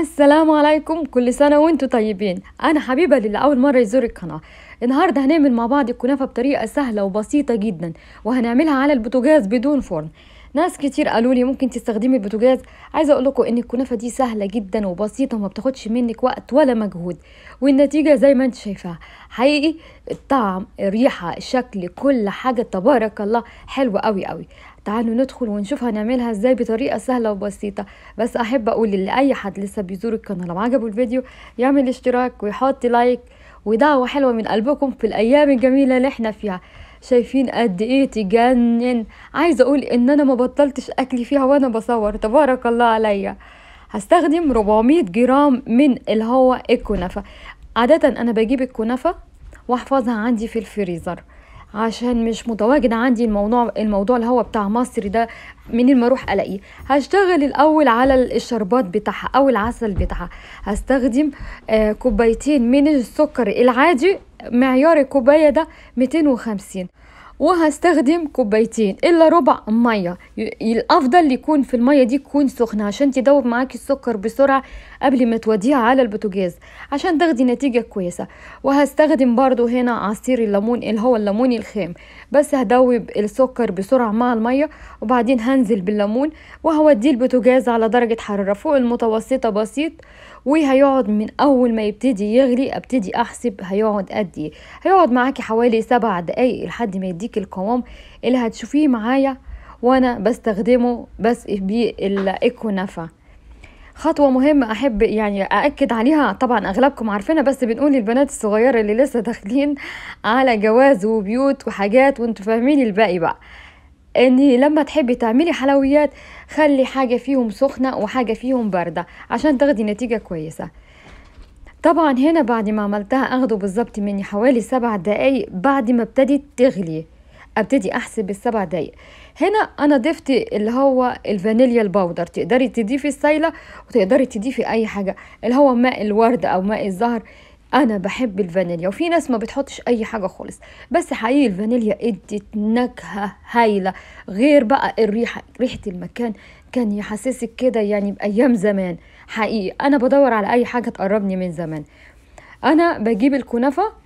السلام عليكم كل سنة وانتم طيبين أنا حبيبة للي أول مرة يزور القناة النهاردة هنعمل مع بعض الكنافة بطريقة سهلة وبسيطة جدا وهنعملها على البوتجاز بدون فرن ناس كتير قالوا لي ممكن تستخدمي البوتجاز عايزه اقول لكم ان الكنافه دي سهله جدا وبسيطه وما بتاخدش منك وقت ولا مجهود والنتيجه زي ما انت شايفاها حقيقي الطعم الريحه الشكل كل حاجه تبارك الله حلوة قوي قوي تعالوا ندخل ونشوف هنعملها ازاي بطريقه سهله وبسيطه بس احب اقول لاي حد لسه بيزور القناه لو عجبه الفيديو يعمل اشتراك ويحط لايك ودعوه حلوه من قلبكم في الايام الجميله اللي احنا فيها شايفين قد ايه تجنن عايزه اقول ان انا ما بطلتش اكلي فيها وانا بصور تبارك الله عليا هستخدم 400 جرام من الهواء الكنفه الكنافه عاده انا بجيب الكنافه واحفظها عندي في الفريزر عشان مش متواجد عندي الموضوع الموضوع الهوا بتاع مصر ده منين ما اروح الاقيه هشتغل الاول على الشربات بتاعها او العسل بتاعها هستخدم آه، كوبايتين من السكر العادي معيار الكوبايه ده 250 وهستخدم كوبايتين الا ربع ميه الافضل يكون في الميه دي تكون سخنه عشان تدوب معاكي السكر بسرعه قبل ما توديها على البوتاجاز عشان تاخدي نتيجة كويسة وهستخدم برضو هنا عصير الليمون اللي هو الليمون الخام بس هدوب السكر بسرعة مع المية وبعدين هنزل بالليمون وهوديه البوتاجاز على درجة حرارة فوق المتوسطة بسيط وهيقعد من أول ما يبتدي يغلي أبتدي أحسب هيقعد قد إيه هيقعد معاكي حوالي سبع دقايق لحد ما يديك القوام اللي هتشوفيه معايا وانا بستخدمه بس نفع خطوة مهمة أحب يعني أأكد عليها طبعا أغلبكم عارفينها بس بنقول للبنات الصغيرة اللي لسه داخلين على جواز وبيوت وحاجات وانتوا فاهمين الباقي بقى ان لما تحبي تعملي حلويات خلي حاجة فيهم سخنة وحاجة فيهم باردة عشان تاخدي نتيجة كويسة طبعا هنا بعد ما عملتها اخده بالظبط مني حوالي سبع دقايق بعد ما ابتدت تغلي ابتدي احسب السبع دقايق هنا انا ضفت اللي هو الفانيليا الباودر تقدري تضيفي السايله وتقدري تضيفي اي حاجه اللي هو ماء الورد او ماء الزهر انا بحب الفانيليا وفي ناس ما بتحطش اي حاجه خالص بس حقيقي الفانيليا ادت نكهه هايله غير بقى الريحه ريحه المكان كان يحسسك كده يعني بايام زمان حقيقي انا بدور على اي حاجه تقربني من زمان انا بجيب الكنافه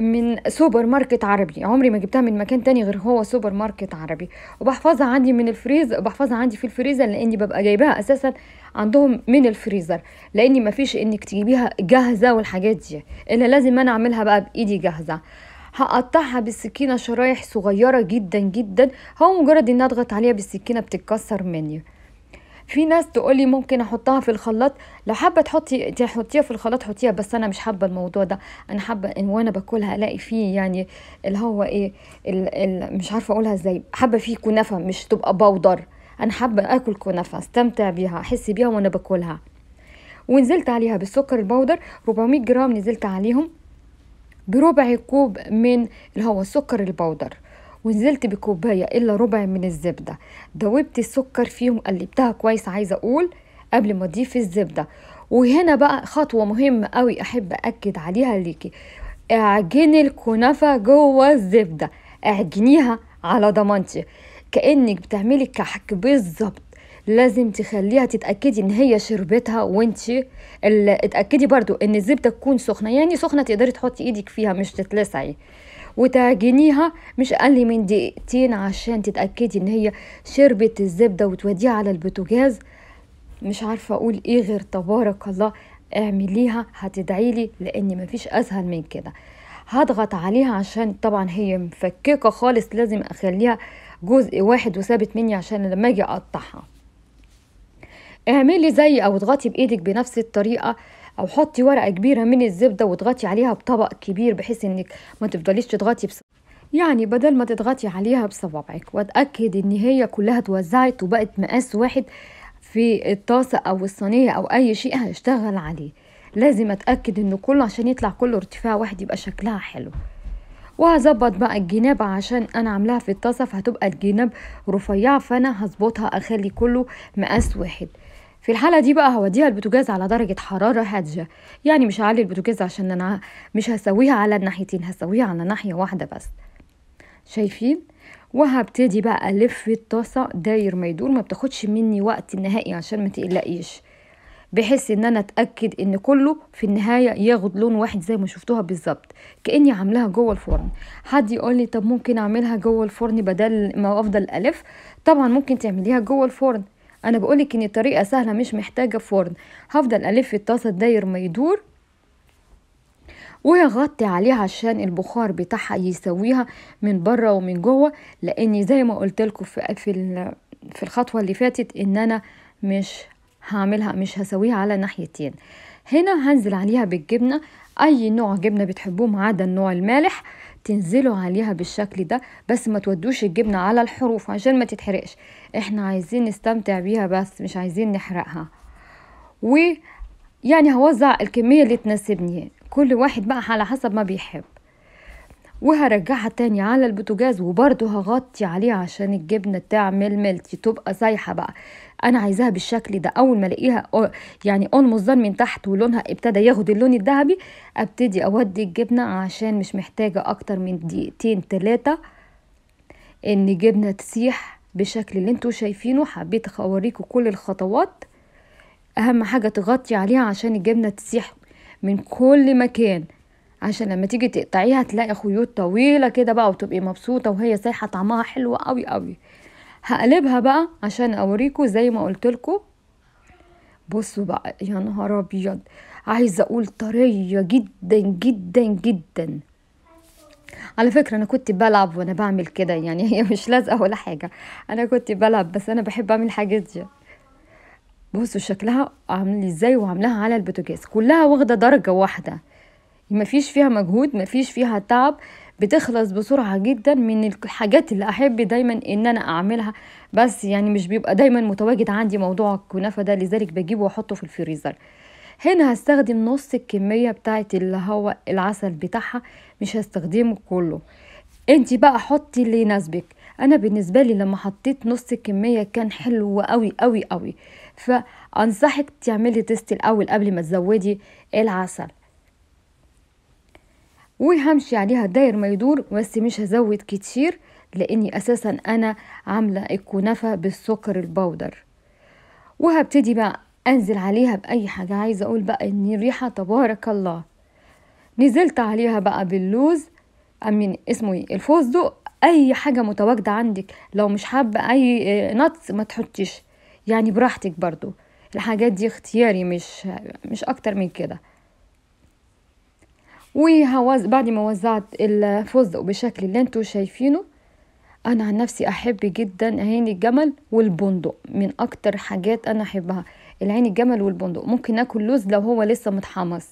من سوبر ماركت عربي عمري ما جبتها من مكان تاني غير هو سوبر ماركت عربي وبحفظها عندي من الفريز بحفظها عندي في الفريزر لاني ببقى جايباها اساسا عندهم من الفريزر لاني ما فيش انك تجيبيها جاهزه والحاجات دي الا لازم انا اعملها بقى بايدي جاهزه هقطعها بالسكينه شرايح صغيره جدا جدا هو مجرد ان اضغط عليها بالسكينه بتتكسر مني في ناس تقول لي ممكن احطها في الخلاط لو حابه تحطي تحطيها في الخلاط حطيها بس انا مش حابه الموضوع ده انا حابه ان وانا باكلها الاقي فيه يعني اللي هو ايه ال ال مش عارفه اقولها ازاي حابه فيه كنافه مش تبقى بودر انا حابه اكل كنافه استمتع بيها احس بيها وانا باكلها ونزلت عليها بالسكر البودر 400 جرام نزلت عليهم بربع كوب من اللي هو السكر البودر ونزلت بكوباية إلا ربع من الزبدة دوبت السكر فيهم قلبتها كويس عايزة أقول قبل ما أضيف الزبدة وهنا بقى خطوة مهمة قوي أحب أكد عليها ليكي اعجني الكنافة جوه الزبدة اعجنيها على ضمانتي كأنك بتعملي كحك بالظبط لازم تخليها تتاكدي ان هي شربتها وانتي اتاكدي برضو ان الزبده تكون سخنه يعني سخنه تقدري تحطي ايدك فيها مش تتلسعي وتعجنيها مش أقل من دقيقتين عشان تتأكدي إن هي شربت الزبدة وتوديها على البوتاجاز مش عارفة أقول إيه غير تبارك الله اعمليها هتدعيلي لأن مفيش أسهل من كده هضغط عليها عشان طبعا هي مفككة خالص لازم أخليها جزء واحد وثابت مني عشان لما أجي أقطعها اعملي زي او اضغطي بايدك بنفس الطريقه او حطي ورقه كبيره من الزبده وتغطي عليها بطبق كبير بحيث انك ما تفضليش تضغطي بس يعني بدل ما تضغطي عليها بصوابعك واتاكد ان هي كلها اتوزعت وبقت مقاس واحد في الطاسه او الصينيه او اي شيء هيشتغل عليه لازم اتاكد ان كله عشان يطلع كله ارتفاع واحد يبقى شكلها حلو وهظبط بقى الجناب عشان انا عاملاها في الطاسه فهتبقى الجناب رفيعه فانا هظبطها اخلي كله مقاس واحد في الحالة دي بقى هوديها البوتجاز على درجة حرارة هادية يعني مش هعلي البوتجاز عشان أنا مش هسويها على الناحيتين هسويها على ناحية واحدة بس شايفين وهبتدي بقى ألف الطاسة داير ما يدور ما بتاخدش مني وقت نهائي عشان ما تقلقيش بحيث ان انا اتاكد ان كله في النهايه ياخد لون واحد زي ما شفتوها بالظبط كاني عاملاها جوه الفرن حد يقول لي طب ممكن اعملها جوه الفرن بدل ما افضل الف طبعا ممكن تعمليها جوه الفرن انا بقولك ان الطريقه سهله مش محتاجه فرن هفضل الف الطاسه داير ما يدور وهغطي عليها عشان البخار بتاعها يسويها من بره ومن جوه لان زي ما قلت لكم في في في الخطوه اللي فاتت ان انا مش هعملها مش هسويها على ناحيتين هنا هنزل عليها بالجبنة اي نوع جبنة بتحبوه ما عدا النوع المالح تنزلوا عليها بالشكل ده بس ما تودوش الجبنة على الحروف عشان ما تتحرقش احنا عايزين نستمتع بيها بس مش عايزين نحرقها ويعني هوزع الكمية اللي تناسبني كل واحد بقى على حسب ما بيحب وهرجعها تاني على البوتاجاز وبرده هغطي عليه عشان الجبنه تعمل ملتي تبقى سايحه بقى انا عايزاها بالشكل ده اول ما الاقيها يعني اون ضن من تحت ولونها ابتدى ياخد اللون الذهبي ابتدي اودي الجبنه عشان مش محتاجه اكتر من دقيقتين ثلاثه ان الجبنه تسيح بالشكل اللي انتوا شايفينه حبيت اوريكم كل الخطوات اهم حاجه تغطي عليها عشان الجبنه تسيح من كل مكان عشان لما تيجي تقطعيها تلاقي خيوط طويله كده بقى وتبقي مبسوطه وهي سايحه طعمها حلو قوي قوي هقلبها بقى عشان اوريكو زي ما قلتلكو بصوا بقى يا نهار ابيض عايزه اقول طريه جدا جدا جدا على فكره انا كنت بلعب وانا بعمل كده يعني هي مش لازقه ولا حاجه انا كنت بلعب بس انا بحب اعمل حاجات دي بصوا شكلها عامل ازاي وعاملاها على البوتاجاز كلها واخده درجه واحده ما فيش فيها مجهود ما فيش فيها تعب بتخلص بسرعة جدا من الحاجات اللي أحب دايما إن أنا أعملها بس يعني مش بيبقى دايما متواجد عندي موضوع الكنافة ده لذلك بجيبه وأحطه في الفريزر هنا هستخدم نص الكمية بتاعت اللي هو العسل بتاعها مش هستخدمه كله انت بقى حطي اللي يناسبك انا بالنسبه لي لما حطيت نص الكميه كان حلو قوي قوي قوي فانصحك تعملي تيست الاول قبل ما تزودي العسل وهمشي عليها داير ما يدور بس مش هزود كتير لاني اساسا انا عامله الكنافه بالسكر البودر وهبتدي بقى انزل عليها باي حاجه عايزه اقول بقى ان الريحه تبارك الله نزلت عليها بقى باللوز امين اسمه ايه الفستق اي حاجه متواجده عندك لو مش حابه اي نتس آه، ما تحطيش يعني براحتك برضو الحاجات دي اختياري مش مش اكتر من كده وهوز بعد ما وزعت الفستق بالشكل اللي انتوا شايفينه انا عن نفسي احب جدا عين الجمل والبندق من اكتر حاجات انا احبها العين الجمل والبندق ممكن اكل لوز لو هو لسه متحمص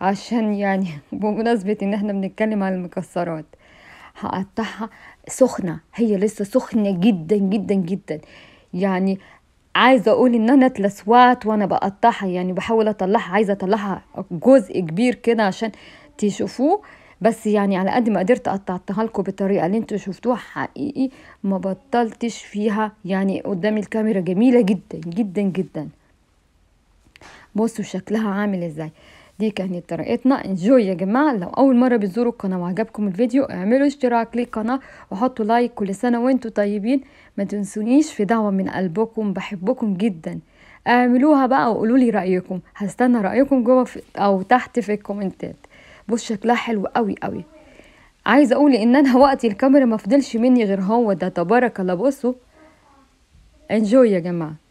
عشان يعني بمناسبة ان احنا بنتكلم على المكسرات هقطعها سخنة هي لسه سخنة جدا جدا جدا يعني عايزة اقول ان انا اتلسوات وانا بقطعها يعني بحاول اطلعها عايزة اطلعها جزء كبير كده عشان تشوفوه بس يعني على قد ما قدرت قطعتها لكم بالطريقه اللي انتم شفتوها حقيقي ما بطلتش فيها يعني قدام الكاميرا جميله جدا جدا جدا بصوا شكلها عامل ازاي دي كانت طريقتنا انجوي يا جماعه لو اول مره بتزوروا القناه وعجبكم الفيديو اعملوا اشتراك للقناه وحطوا لايك كل سنه وانتم طيبين ما تنسونيش في دعوه من قلبكم بحبكم جدا اعملوها بقى وقولوا لي رايكم هستنى رايكم جوه او تحت في الكومنتات بص شكلها حلو قوي قوي عايزه اقول ان انا وقتي الكاميرا ما فضلش مني غير هو ده تبارك الله بصوا انجوي يا جماعه